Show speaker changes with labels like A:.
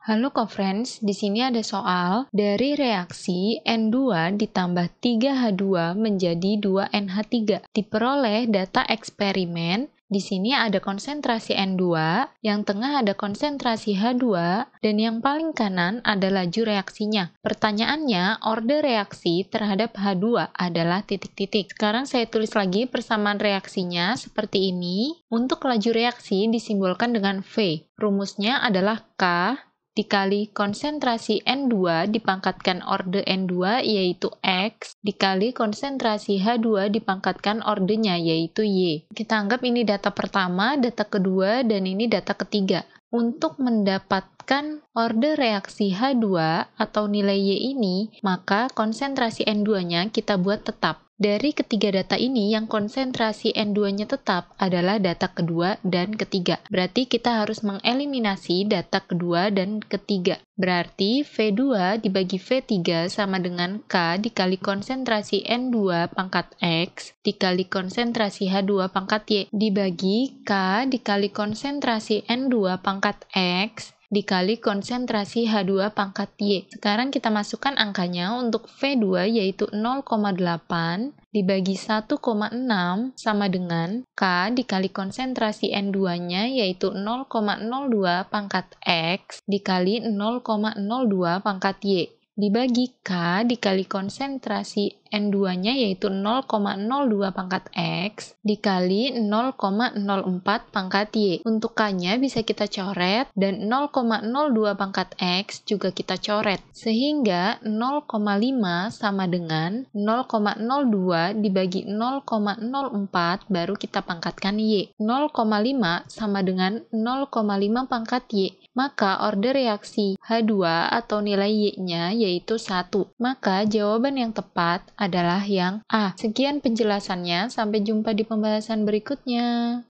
A: Halo co-friends, di sini ada soal dari reaksi N2 ditambah 3H2 menjadi 2NH3. Diperoleh data eksperimen, di sini ada konsentrasi N2, yang tengah ada konsentrasi H2, dan yang paling kanan ada laju reaksinya. Pertanyaannya, order reaksi terhadap H2 adalah titik-titik. Sekarang saya tulis lagi persamaan reaksinya seperti ini. Untuk laju reaksi disimbolkan dengan V. Rumusnya adalah K dikali konsentrasi N2 dipangkatkan orde N2 yaitu X dikali konsentrasi H2 dipangkatkan ordenya yaitu Y. Kita anggap ini data pertama, data kedua, dan ini data ketiga. Untuk mendapatkan orde reaksi H2 atau nilai Y ini, maka konsentrasi N2-nya kita buat tetap. Dari ketiga data ini, yang konsentrasi N2-nya tetap adalah data kedua dan ketiga. Berarti kita harus mengeliminasi data kedua dan ketiga. Berarti V2 dibagi V3 sama dengan K dikali konsentrasi N2 pangkat X dikali konsentrasi H2 pangkat Y dibagi K dikali konsentrasi N2 pangkat X dikali konsentrasi H2 pangkat Y. Sekarang kita masukkan angkanya untuk V2 yaitu 0,8 dibagi 1,6 sama dengan K dikali konsentrasi N2-nya yaitu 0,02 pangkat X dikali 0,02 pangkat Y dibagi K dikali konsentrasi N2-nya yaitu 0,02 pangkat X dikali 0,04 pangkat Y. Untuk K-nya bisa kita coret dan 0,02 pangkat X juga kita coret. Sehingga 0,5 sama dengan 0,02 dibagi 0,04 baru kita pangkatkan Y. 0,5 sama dengan 0,5 pangkat Y. Maka order reaksi H2 atau nilai Y-nya yaitu 1. Maka jawaban yang tepat adalah yang A. Sekian penjelasannya, sampai jumpa di pembahasan berikutnya.